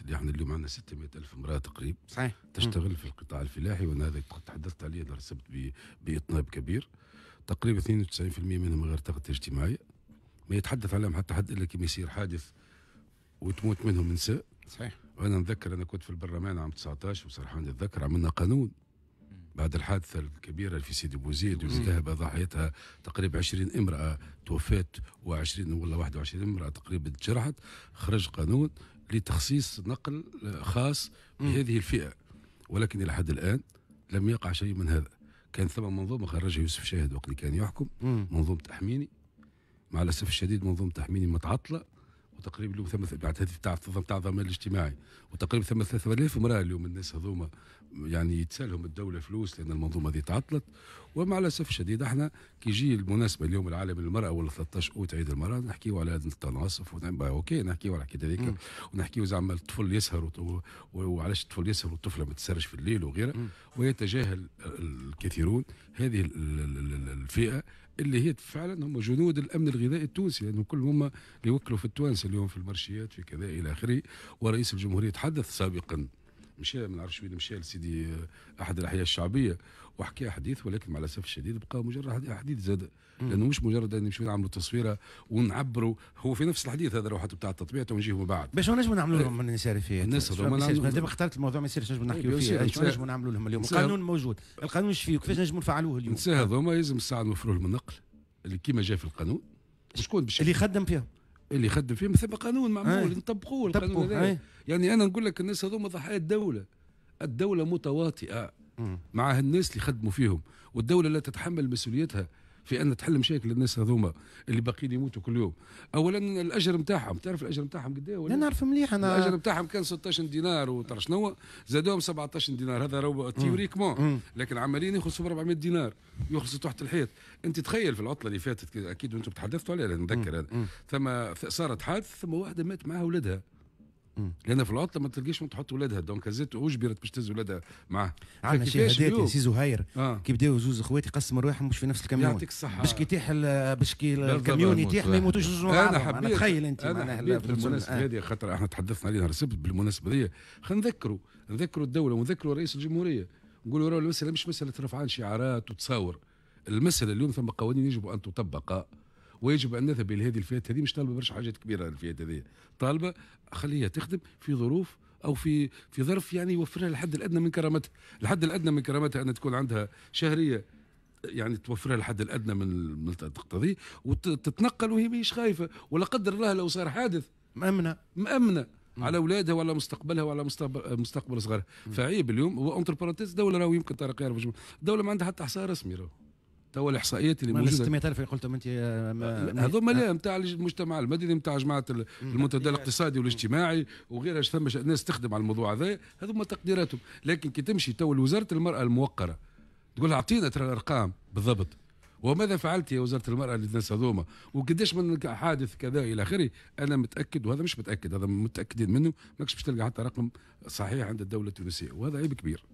اللي احنا اليوم عندنا 600 ألف امرأة تقريبا صحيح تشتغل في القطاع الفلاحي وأنا هذا تحدثت عليه رسبت بإطناب كبير تقريبا 92% منهم غير طاقه اجتماعية ما يتحدث عليهم حتى حد إلا كما يصير حادث وتموت منهم نساء صحيح وأنا نذكر أنا كنت في البرلمان عام 19 وسرحان نتذكر عملنا قانون بعد الحادثة الكبيرة في سيدي بوزيد واللي ذهب ضحيتها تقريبا 20 امرأة توفيت و20 ولا 21 امرأة تقريبا جرحت خرج قانون لتخصيص نقل خاص بهذه الفئة ولكن إلى حد الآن لم يقع شيء من هذا كان ثم منظومة خرجها يوسف شاهد وقت كان يحكم منظومة أحميني مع الأسف الشديد منظومة أحميني متعطلة وتقريبا اليوم ثم بعد هذه تاع تنظم تاع الضمان الاجتماعي وتقريبا ثم 3000 امراه اليوم الناس هذوما يعني يتسالهم الدوله فلوس لان المنظومه هذه تعطلت ومع الاسف الشديد احنا كي يجي المناسبه اليوم العالم للمراه ولا 13 اوت عيد المراه نحكيو على هذا التناصف اوكي نحكيو على الحكايه هذيك ونحكيو زعما الطفل يسهر وعلاش الطفل يسهر والطفله ما تسهرش في الليل وغيره ويتجاهل الكثيرون هذه الفئه اللي هي فعلا هم جنود الامن الغذائي التونسي لانهم يعني كلهم هم اللي يوكلوا في التوانسه اليوم في المرشيات في كذا الى اخره ورئيس الجمهوريه تحدث سابقا مشى ما نعرفش وين مشى لسيدي آه، احد الاحياء الشعبيه وحكى حديث ولكن مع الاسف الشديد بقى مجرد حديث زاد لانه مش مجرد ان نمشيو نعملوا تصويره ونعبروا هو في نفس الحديث هذا حتى بتاع التطبيع ونجيه من بعد باش نجموا نعملوا آه، لهم من نساري فيه الناس دابا اخترت الموضوع ما يصيرش نجموا نحكيو إيه، فيه نجموا نعملوا لهم اليوم القانون موجود القانون ايش فيه كيفاش نجموا نفعلوه اليوم نسى هذوما يلزم الساعه نوفروا لهم النقل اللي كيما جاء في القانون شكون اللي خدم فيهم اللي يخدم فيهم مثل قانون معمول نطبقوه القانون هذا يعني انا نقول لك الناس هذوما ضحايا الدوله الدوله متواطئه مع الناس اللي يخدموا فيهم والدوله لا تتحمل مسؤوليتها في ان تحل مشاكل الناس هذوما اللي باقيين يموتوا كل يوم اولا الاجر نتاعهم تعرف الاجر نتاعهم قد ايه نعرف مليح انا الاجر نتاعهم كان 16 دينار وترى شنو زادوهم 17 دينار هذا رو تيوريكمون لكن عمليا يخلصوا ب 400 دينار يخلصوا تحت الحيط انت تخيل في العطله اللي فاتت اكيد وانتم تحدثتوا عليها نتذكر هذا ثم صارت حادث ثم واحده مات معها ولدها لان في العطله ما تلقيش ما تحط ولادها دونك زيت اجبرت باش تهز ولادها معاه عندنا شهادات يا سي زهير آه. كي آه. بداو زوز اخواتي قسم رواحهم مش في نفس الكاميون يعطيك الصحه باش كي يطيح باش كي الكاميون يطيح ما يموتوش زوز انا حبيت تخيل انت حبيت بالمناسبه آه. هذه خاطر احنا تحدثنا عليها نهار السبت بالمناسبه هذه خلينا نذكروا نذكروا الدوله ونذكروا رئيس الجمهوريه نقولوا راه المساله مش مساله رفعان شعارات وتصاور المساله اليوم ثم قوانين يجب ان تطبق ويجب ان نذهب الى هذه الفئات هذه مش طالبه برشا حاجات كبيره الفئات هذه طالبه خليها تخدم في ظروف او في في ظرف يعني يوفرها الحد الادنى من كرامتها الحد الادنى من كرامتها ان تكون عندها شهريه يعني توفرها الحد الادنى من تقتضي وتتنقل وهي مش خايفه ولا قدر الله لو صار حادث مأمنه مأمنه على اولادها وعلى مستقبلها وعلى مستقبل مستقبل صغارها فعيب اليوم هو بارانتيز دوله راهو يمكن طارق يعرف الدوله ما عندها حتى حصار رسمي راهو توا الاحصائيات اللي موجوده 600000 اللي قلتهم انت هذوما لا نتاع المجتمع المدني نتاع جماعه المنتدى الاقتصادي والاجتماعي وغيرها ثم ناس تخدم على الموضوع هذا هذوما تقديراتهم لكن كي تمشي تو وزاره المراه الموقره تقول اعطينا ترى الارقام بالضبط وماذا فعلت يا وزاره المراه للناس هذوما وقداش من حادث كذا الى اخره انا متاكد وهذا مش متاكد هذا متاكدين منه ماكش باش تلقى حتى رقم صحيح عند الدوله التونسيه وهذا عيب كبير